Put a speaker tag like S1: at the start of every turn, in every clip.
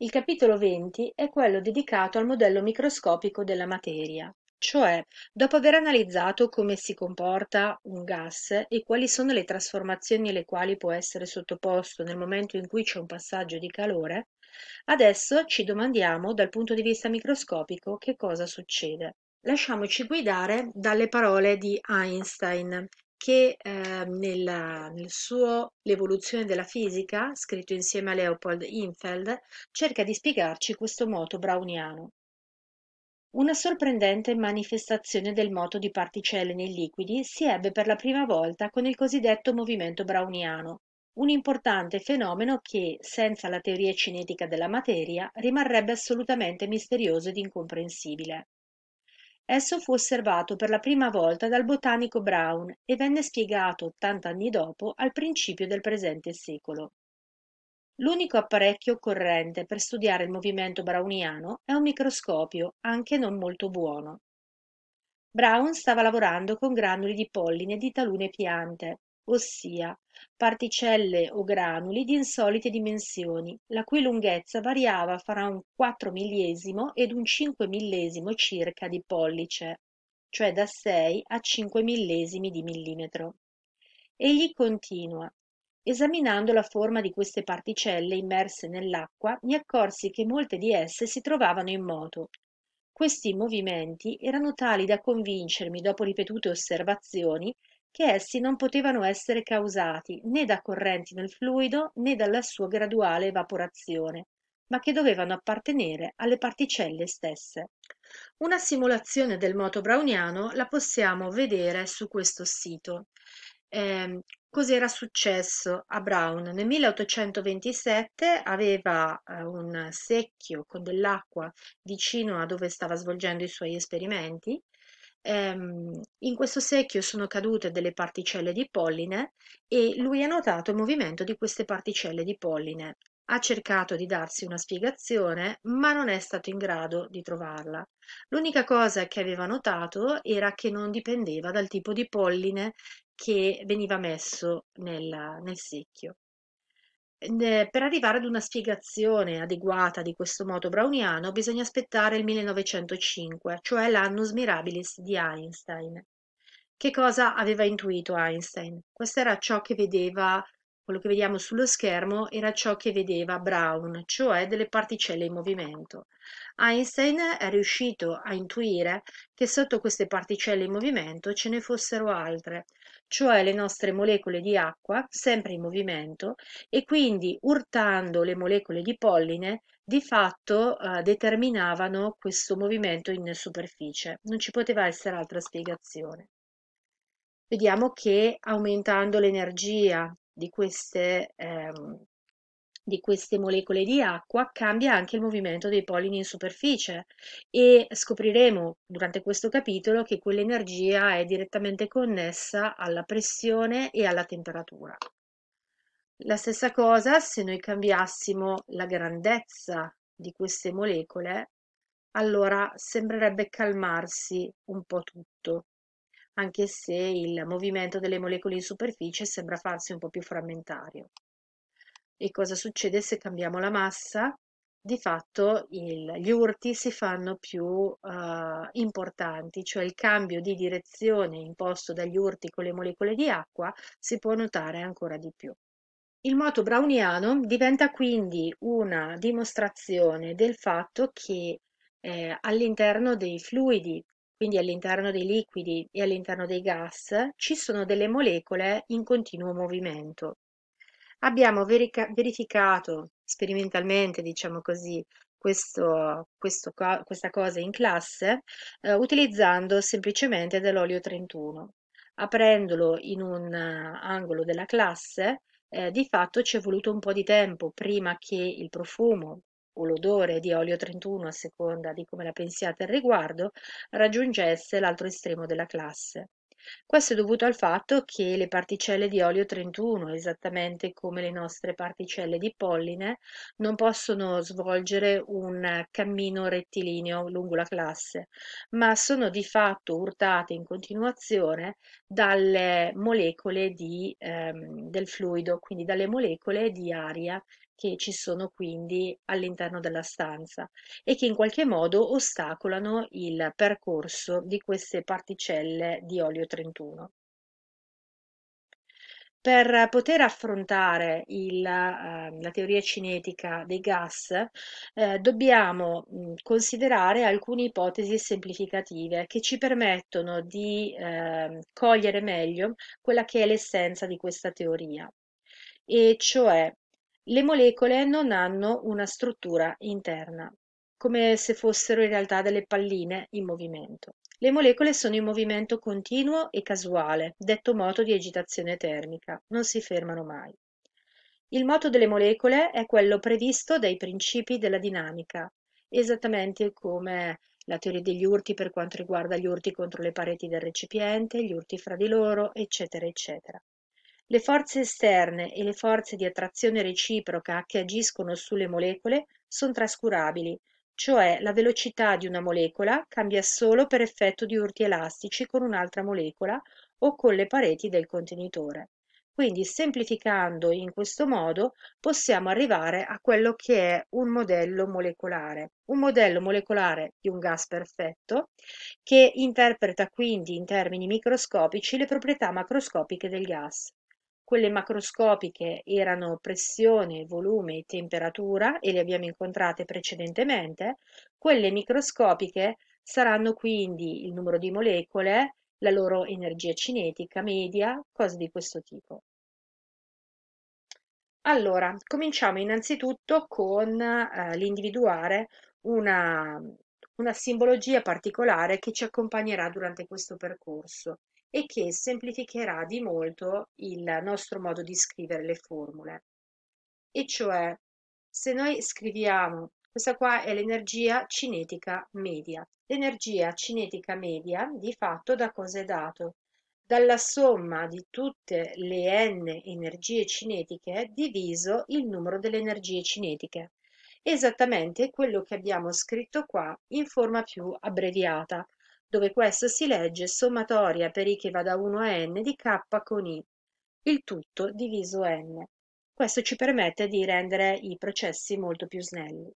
S1: Il capitolo 20 è quello dedicato al modello microscopico della materia, cioè dopo aver analizzato come si comporta un gas e quali sono le trasformazioni alle quali può essere sottoposto nel momento in cui c'è un passaggio di calore, adesso ci domandiamo dal punto di vista microscopico che cosa succede. Lasciamoci guidare dalle parole di Einstein, che eh, nella, nel suo L'evoluzione della fisica, scritto insieme a Leopold Infeld, cerca di spiegarci questo moto browniano. Una sorprendente manifestazione del moto di particelle nei liquidi si ebbe per la prima volta con il cosiddetto movimento browniano, un importante fenomeno che, senza la teoria cinetica della materia, rimarrebbe assolutamente misterioso ed incomprensibile. Esso fu osservato per la prima volta dal botanico Brown e venne spiegato ottant'anni dopo al principio del presente secolo. L'unico apparecchio occorrente per studiare il movimento browniano è un microscopio, anche non molto buono. Brown stava lavorando con granuli di polline di talune piante, ossia particelle o granuli di insolite dimensioni, la cui lunghezza variava fra un 4 millesimo ed un 5 millesimo circa di pollice, cioè da 6 a 5 millesimi di millimetro. Egli continua. Esaminando la forma di queste particelle immerse nell'acqua, mi accorsi che molte di esse si trovavano in moto. Questi movimenti erano tali da convincermi, dopo ripetute osservazioni, che essi non potevano essere causati né da correnti nel fluido né dalla sua graduale evaporazione, ma che dovevano appartenere alle particelle stesse. Una simulazione del moto browniano la possiamo vedere su questo sito. Eh, cos'era successo a Brown? Nel 1827 aveva eh, un secchio con dell'acqua vicino a dove stava svolgendo i suoi esperimenti ehm, in questo secchio sono cadute delle particelle di polline e lui ha notato il movimento di queste particelle di polline. Ha cercato di darsi una spiegazione, ma non è stato in grado di trovarla. L'unica cosa che aveva notato era che non dipendeva dal tipo di polline che veniva messo nel, nel secchio. Per arrivare ad una spiegazione adeguata di questo moto browniano bisogna aspettare il 1905, cioè l'annus mirabilis di Einstein. Che cosa aveva intuito Einstein? Questo era ciò che vedeva, quello che vediamo sullo schermo era ciò che vedeva Brown, cioè delle particelle in movimento. Einstein è riuscito a intuire che sotto queste particelle in movimento ce ne fossero altre, cioè le nostre molecole di acqua, sempre in movimento, e quindi urtando le molecole di polline, di fatto eh, determinavano questo movimento in superficie. Non ci poteva essere altra spiegazione. Vediamo che aumentando l'energia di queste ehm, di queste molecole di acqua cambia anche il movimento dei pollini in superficie e scopriremo durante questo capitolo che quell'energia è direttamente connessa alla pressione e alla temperatura. La stessa cosa se noi cambiassimo la grandezza di queste molecole, allora sembrerebbe calmarsi un po' tutto, anche se il movimento delle molecole in superficie sembra farsi un po' più frammentario. E cosa succede se cambiamo la massa? Di fatto il, gli urti si fanno più uh, importanti, cioè il cambio di direzione imposto dagli urti con le molecole di acqua si può notare ancora di più. Il moto browniano diventa quindi una dimostrazione del fatto che eh, all'interno dei fluidi, quindi all'interno dei liquidi e all'interno dei gas, ci sono delle molecole in continuo movimento. Abbiamo verica- verificato sperimentalmente, diciamo così, questo, questo, questa cosa in classe eh, utilizzando semplicemente dell'olio 31. Aprendolo in un eh, angolo della classe, eh, di fatto ci è voluto un po' di tempo prima che il profumo o l'odore di olio 31, a seconda di come la pensiate al riguardo, raggiungesse l'altro estremo della classe. Questo è dovuto al fatto che le particelle di olio 31, esattamente come le nostre particelle di polline, non possono svolgere un cammino rettilineo lungo la classe, ma sono di fatto urtate in continuazione dalle molecole di, ehm, del fluido, quindi dalle molecole di aria che ci sono quindi all'interno della stanza e che in qualche modo ostacolano il percorso di queste particelle di olio 31. Per poter affrontare il, uh, la teoria cinetica dei gas eh, dobbiamo mh, considerare alcune ipotesi semplificative che ci permettono di eh, cogliere meglio quella che è l'essenza di questa teoria, e cioè le molecole non hanno una struttura interna, come se fossero in realtà delle palline in movimento. Le molecole sono in movimento continuo e casuale, detto moto di agitazione termica, non si fermano mai. Il moto delle molecole è quello previsto dai principi della dinamica, esattamente come la teoria degli urti per quanto riguarda gli urti contro le pareti del recipiente, gli urti fra di loro, eccetera, eccetera. Le forze esterne e le forze di attrazione reciproca che agiscono sulle molecole sono trascurabili, cioè la velocità di una molecola cambia solo per effetto di urti elastici con un'altra molecola o con le pareti del contenitore. Quindi semplificando in questo modo possiamo arrivare a quello che è un modello molecolare, un modello molecolare di un gas perfetto che interpreta quindi in termini microscopici le proprietà macroscopiche del gas. Quelle macroscopiche erano pressione, volume e temperatura e le abbiamo incontrate precedentemente. Quelle microscopiche saranno quindi il numero di molecole, la loro energia cinetica media, cose di questo tipo. Allora, cominciamo innanzitutto con eh, l'individuare una, una simbologia particolare che ci accompagnerà durante questo percorso e che semplificherà di molto il nostro modo di scrivere le formule. E cioè, se noi scriviamo, questa qua è l'energia cinetica media. L'energia cinetica media di fatto da cosa è dato? Dalla somma di tutte le n energie cinetiche diviso il numero delle energie cinetiche. Esattamente quello che abbiamo scritto qua in forma più abbreviata, dove questo si legge sommatoria per i che va da 1 a n di k con i, il tutto diviso n. Questo ci permette di rendere i processi molto più snelli.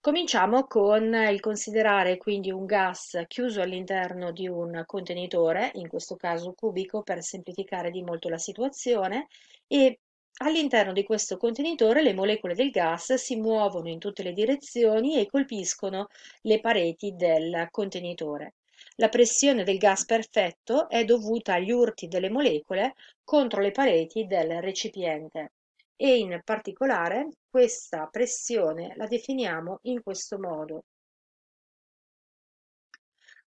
S1: Cominciamo con il considerare quindi un gas chiuso all'interno di un contenitore, in questo caso cubico per semplificare di molto la situazione, e All'interno di questo contenitore le molecole del gas si muovono in tutte le direzioni e colpiscono le pareti del contenitore. La pressione del gas perfetto è dovuta agli urti delle molecole contro le pareti del recipiente e in particolare questa pressione la definiamo in questo modo.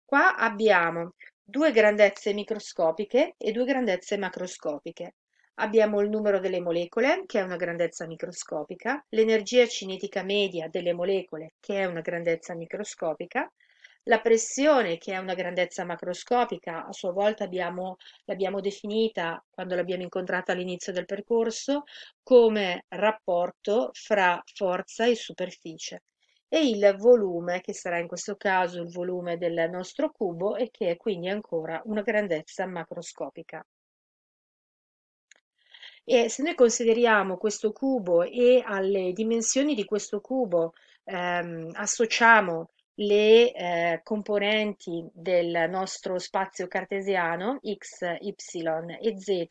S1: Qua abbiamo due grandezze microscopiche e due grandezze macroscopiche. Abbiamo il numero delle molecole, che è una grandezza microscopica, l'energia cinetica media delle molecole, che è una grandezza microscopica, la pressione, che è una grandezza macroscopica, a sua volta l'abbiamo definita, quando l'abbiamo incontrata all'inizio del percorso, come rapporto fra forza e superficie. E il volume, che sarà in questo caso il volume del nostro cubo e che è quindi ancora una grandezza macroscopica. E se noi consideriamo questo cubo e alle dimensioni di questo cubo ehm, associamo le eh, componenti del nostro spazio cartesiano x, y e z,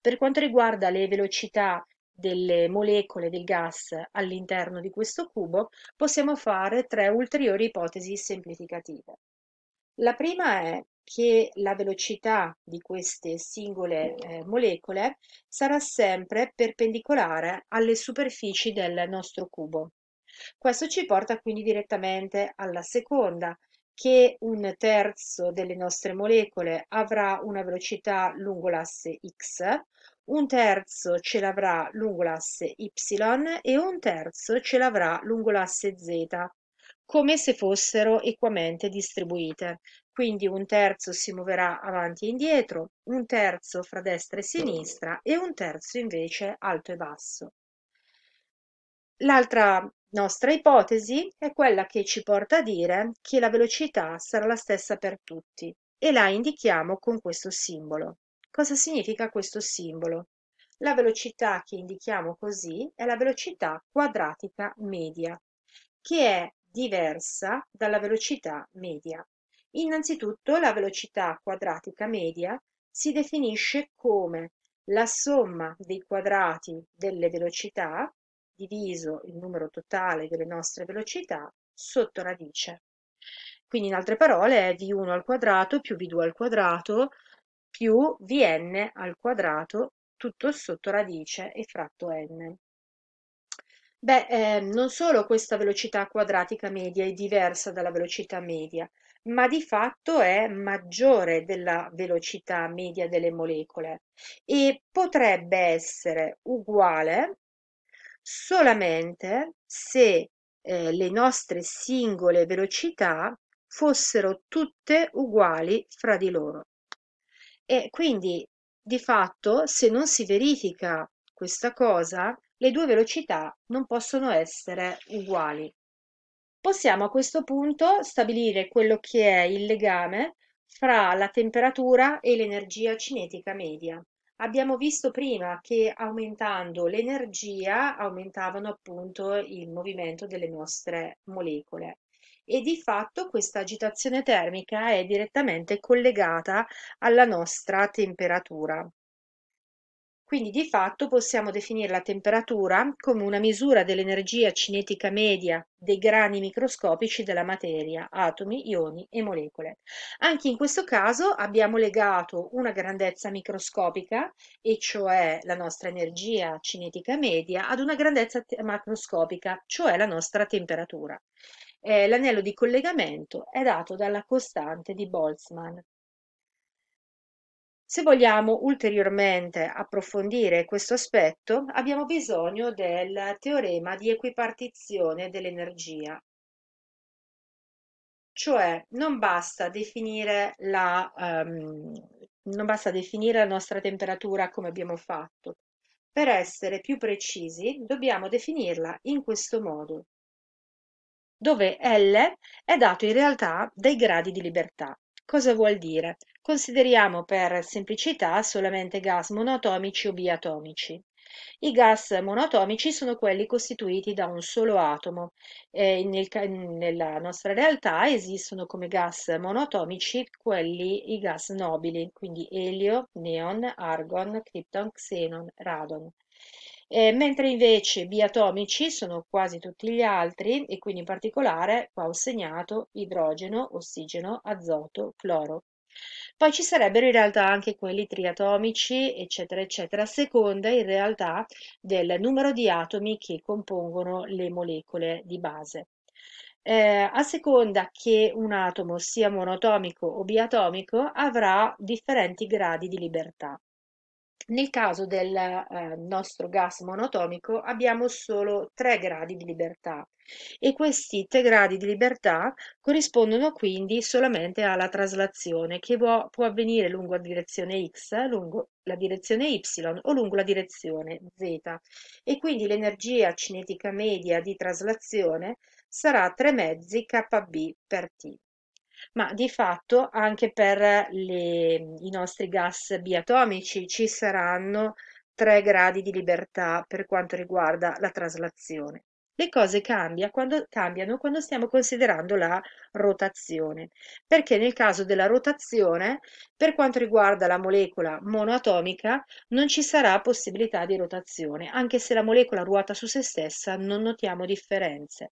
S1: per quanto riguarda le velocità delle molecole del gas all'interno di questo cubo, possiamo fare tre ulteriori ipotesi semplificative. La prima è che la velocità di queste singole eh, molecole sarà sempre perpendicolare alle superfici del nostro cubo. Questo ci porta quindi direttamente alla seconda, che un terzo delle nostre molecole avrà una velocità lungo l'asse x, un terzo ce l'avrà lungo l'asse y e un terzo ce l'avrà lungo l'asse z come se fossero equamente distribuite. Quindi un terzo si muoverà avanti e indietro, un terzo fra destra e sinistra e un terzo invece alto e basso. L'altra nostra ipotesi è quella che ci porta a dire che la velocità sarà la stessa per tutti e la indichiamo con questo simbolo. Cosa significa questo simbolo? La velocità che indichiamo così è la velocità quadratica media, che è diversa dalla velocità media. Innanzitutto la velocità quadratica media si definisce come la somma dei quadrati delle velocità diviso il numero totale delle nostre velocità sotto radice. Quindi in altre parole è v1 al quadrato più v2 al quadrato più vn al quadrato tutto sotto radice e fratto n. Beh, eh, non solo questa velocità quadratica media è diversa dalla velocità media, ma di fatto è maggiore della velocità media delle molecole e potrebbe essere uguale solamente se eh, le nostre singole velocità fossero tutte uguali fra di loro. E quindi di fatto se non si verifica questa cosa, le due velocità non possono essere uguali. Possiamo a questo punto stabilire quello che è il legame fra la temperatura e l'energia cinetica media. Abbiamo visto prima che aumentando l'energia aumentavano appunto il movimento delle nostre molecole e di fatto questa agitazione termica è direttamente collegata alla nostra temperatura. Quindi di fatto possiamo definire la temperatura come una misura dell'energia cinetica media dei grani microscopici della materia, atomi, ioni e molecole. Anche in questo caso abbiamo legato una grandezza microscopica, e cioè la nostra energia cinetica media, ad una grandezza macroscopica, cioè la nostra temperatura. Eh, l'anello di collegamento è dato dalla costante di Boltzmann, se vogliamo ulteriormente approfondire questo aspetto, abbiamo bisogno del teorema di equipartizione dell'energia. Cioè, non basta definire la, um, non basta definire la nostra temperatura come abbiamo fatto. Per essere più precisi, dobbiamo definirla in questo modo, dove L è dato in realtà dai gradi di libertà. Cosa vuol dire? Consideriamo per semplicità solamente gas monoatomici o biatomici. I gas monoatomici sono quelli costituiti da un solo atomo. Eh, nel, nella nostra realtà esistono come gas monoatomici quelli, i gas nobili, quindi elio, neon, argon, krypton, xenon, radon. Eh, mentre invece biatomici sono quasi tutti gli altri e quindi in particolare qua ho segnato idrogeno, ossigeno, azoto, cloro. Poi ci sarebbero in realtà anche quelli triatomici, eccetera, eccetera, a seconda in realtà del numero di atomi che compongono le molecole di base. Eh, a seconda che un atomo sia monotomico o biatomico, avrà differenti gradi di libertà. Nel caso del eh, nostro gas monotomico abbiamo solo tre gradi di libertà e questi tre gradi di libertà corrispondono quindi solamente alla traslazione che può, può avvenire lungo la direzione x, lungo la direzione y o lungo la direzione z e quindi l'energia cinetica media di traslazione sarà 3 mezzi kb per t ma di fatto anche per le, i nostri gas biatomici ci saranno tre gradi di libertà per quanto riguarda la traslazione. Le cose cambia quando, cambiano quando stiamo considerando la rotazione, perché nel caso della rotazione, per quanto riguarda la molecola monoatomica, non ci sarà possibilità di rotazione, anche se la molecola ruota su se stessa non notiamo differenze.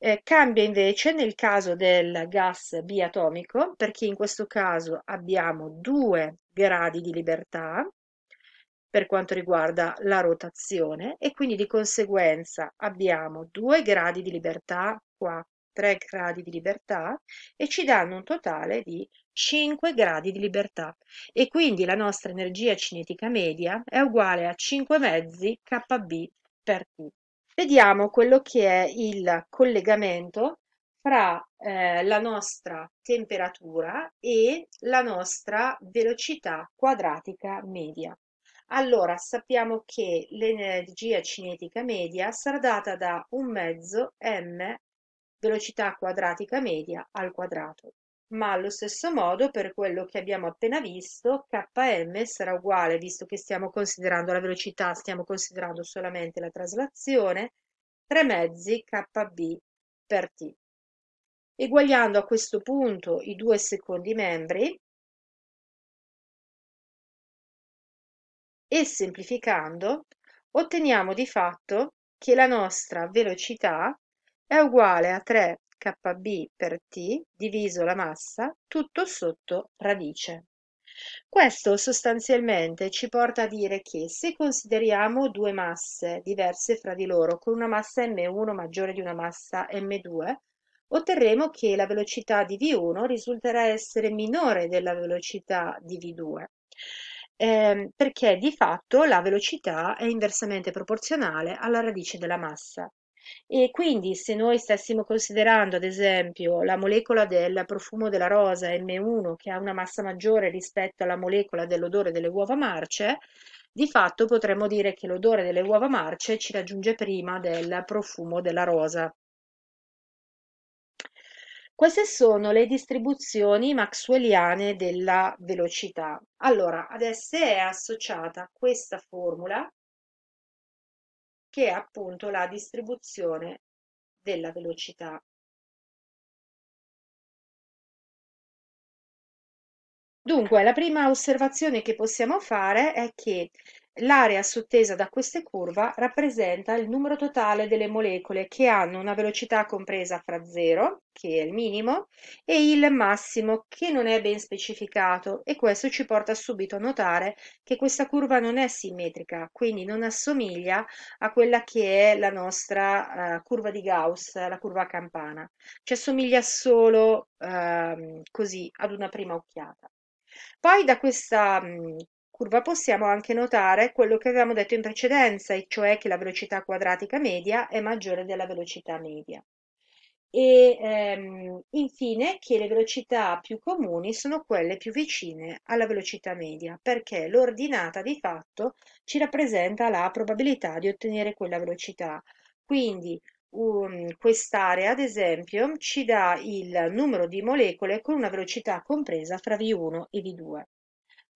S1: Eh, cambia invece nel caso del gas biatomico, perché in questo caso abbiamo due gradi di libertà per quanto riguarda la rotazione e quindi di conseguenza abbiamo due gradi di libertà qua, tre gradi di libertà e ci danno un totale di 5 gradi di libertà e quindi la nostra energia cinetica media è uguale a 5 mezzi kb per T vediamo quello che è il collegamento fra eh, la nostra temperatura e la nostra velocità quadratica media. Allora sappiamo che l'energia cinetica media sarà data da un mezzo m velocità quadratica media al quadrato ma allo stesso modo per quello che abbiamo appena visto km sarà uguale visto che stiamo considerando la velocità stiamo considerando solamente la traslazione 3 mezzi kb per t eguagliando a questo punto i due secondi membri e semplificando otteniamo di fatto che la nostra velocità è uguale a 3 Kb per T diviso la massa tutto sotto radice. Questo sostanzialmente ci porta a dire che se consideriamo due masse diverse fra di loro con una massa m1 maggiore di una massa m2, otterremo che la velocità di v1 risulterà essere minore della velocità di v2. Eh, perché di fatto la velocità è inversamente proporzionale alla radice della massa. E quindi se noi stessimo considerando ad esempio la molecola del profumo della rosa M1 che ha una massa maggiore rispetto alla molecola dell'odore delle uova marce, di fatto potremmo dire che l'odore delle uova marce ci raggiunge prima del profumo della rosa. Queste sono le distribuzioni maxwelliane della velocità. Allora, ad esse è associata questa formula che è appunto la distribuzione della velocità. Dunque, la prima osservazione che possiamo fare è che L'area sottesa da queste curva rappresenta il numero totale delle molecole che hanno una velocità compresa fra 0, che è il minimo, e il massimo, che non è ben specificato, e questo ci porta subito a notare che questa curva non è simmetrica, quindi non assomiglia a quella che è la nostra uh, curva di Gauss, la curva campana. Ci assomiglia solo uh, così ad una prima occhiata. Poi da questa curva possiamo anche notare quello che avevamo detto in precedenza, e cioè che la velocità quadratica media è maggiore della velocità media. E ehm, infine che le velocità più comuni sono quelle più vicine alla velocità media, perché l'ordinata di fatto ci rappresenta la probabilità di ottenere quella velocità. Quindi um, quest'area, ad esempio, ci dà il numero di molecole con una velocità compresa fra V1 e V2.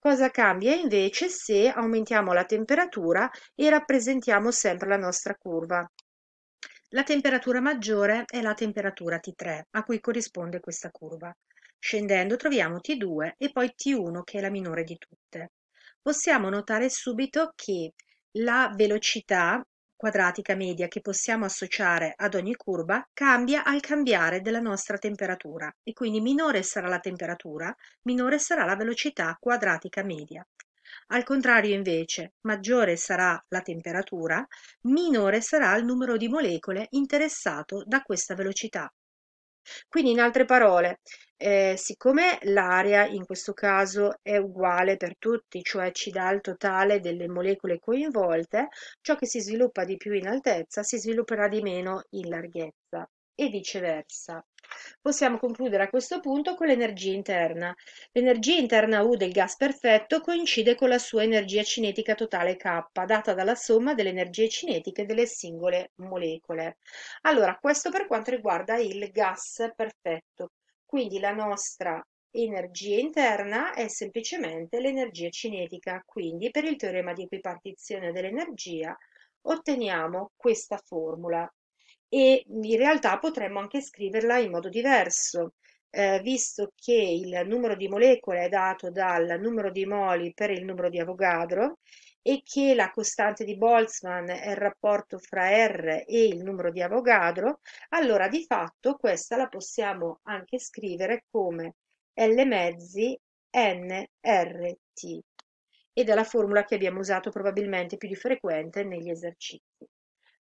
S1: Cosa cambia invece se aumentiamo la temperatura e rappresentiamo sempre la nostra curva. La temperatura maggiore è la temperatura T3, a cui corrisponde questa curva. Scendendo troviamo T2 e poi T1 che è la minore di tutte. Possiamo notare subito che la velocità quadratica media che possiamo associare ad ogni curva cambia al cambiare della nostra temperatura e quindi minore sarà la temperatura, minore sarà la velocità quadratica media. Al contrario invece, maggiore sarà la temperatura, minore sarà il numero di molecole interessato da questa velocità. Quindi in altre parole, eh, siccome l'area in questo caso è uguale per tutti, cioè ci dà il totale delle molecole coinvolte, ciò che si sviluppa di più in altezza si svilupperà di meno in larghezza e viceversa. Possiamo concludere a questo punto con l'energia interna. L'energia interna U del gas perfetto coincide con la sua energia cinetica totale K, data dalla somma delle energie cinetiche delle singole molecole. Allora, questo per quanto riguarda il gas perfetto. Quindi la nostra energia interna è semplicemente l'energia cinetica, quindi per il teorema di equipartizione dell'energia otteniamo questa formula e in realtà potremmo anche scriverla in modo diverso, eh, visto che il numero di molecole è dato dal numero di moli per il numero di Avogadro e che la costante di Boltzmann è il rapporto fra R e il numero di Avogadro, allora di fatto questa la possiamo anche scrivere come L mezzi NRT ed è la formula che abbiamo usato probabilmente più di frequente negli esercizi.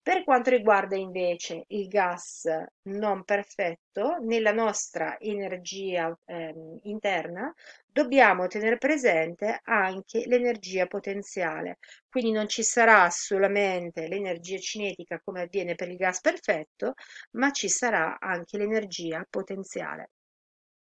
S1: Per quanto riguarda invece il gas non perfetto, nella nostra energia ehm, interna dobbiamo tenere presente anche l'energia potenziale, quindi non ci sarà solamente l'energia cinetica come avviene per il gas perfetto, ma ci sarà anche l'energia potenziale.